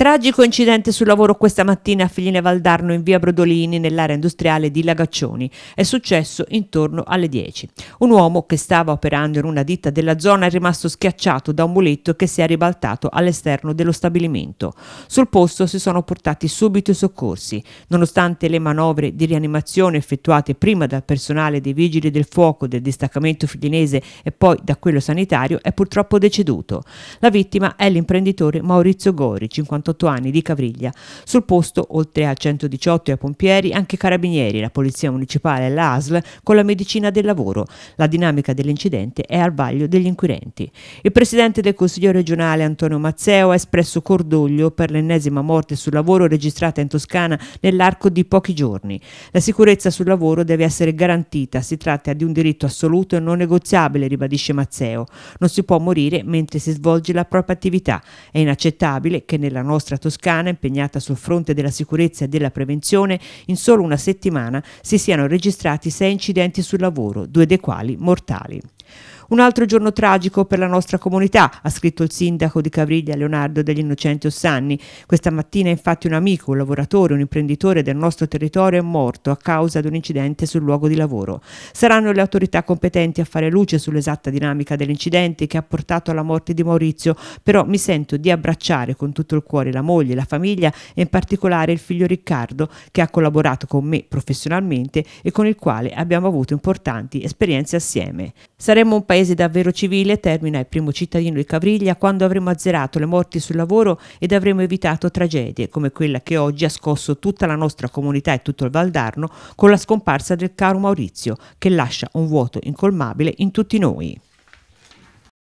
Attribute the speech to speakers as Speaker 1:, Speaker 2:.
Speaker 1: Tragico incidente sul lavoro questa mattina a Figline Valdarno in via Brodolini nell'area industriale di Lagaccioni. È successo intorno alle 10. Un uomo che stava operando in una ditta della zona è rimasto schiacciato da un muletto che si è ribaltato all'esterno dello stabilimento. Sul posto si sono portati subito i soccorsi. Nonostante le manovre di rianimazione effettuate prima dal personale dei vigili del fuoco del distaccamento filinese e poi da quello sanitario, è purtroppo deceduto. La vittima è l'imprenditore Maurizio Gori, 58 58 anni di Cavriglia. Sul posto, oltre a 118 e a pompieri, anche carabinieri, la polizia municipale e l'ASL con la medicina del lavoro. La dinamica dell'incidente è al vaglio degli inquirenti. Il presidente del Consiglio regionale Antonio Mazzeo ha espresso cordoglio per l'ennesima morte sul lavoro registrata in Toscana nell'arco di pochi giorni. La sicurezza sul lavoro deve essere garantita, si tratta di un diritto assoluto e non negoziabile, ribadisce Mazzeo. Non si può morire mentre si svolge la propria attività. È inaccettabile che nella nostra nostra Toscana, impegnata sul fronte della sicurezza e della prevenzione, in solo una settimana si siano registrati sei incidenti sul lavoro, due dei quali mortali. Un altro giorno tragico per la nostra comunità, ha scritto il sindaco di Cavriglia Leonardo degli Innocenti Ossanni. Questa mattina infatti un amico, un lavoratore, un imprenditore del nostro territorio è morto a causa di un incidente sul luogo di lavoro. Saranno le autorità competenti a fare luce sull'esatta dinamica dell'incidente che ha portato alla morte di Maurizio, però mi sento di abbracciare con tutto il cuore la moglie, la famiglia e in particolare il figlio Riccardo che ha collaborato con me professionalmente e con il quale abbiamo avuto importanti esperienze assieme. Saremo Saremo un paese davvero civile, termina il primo cittadino di Cavriglia, quando avremo azzerato le morti sul lavoro ed avremo evitato tragedie come quella che oggi ha scosso tutta la nostra comunità e tutto il Valdarno con la scomparsa del caro Maurizio, che lascia un vuoto incolmabile in tutti noi.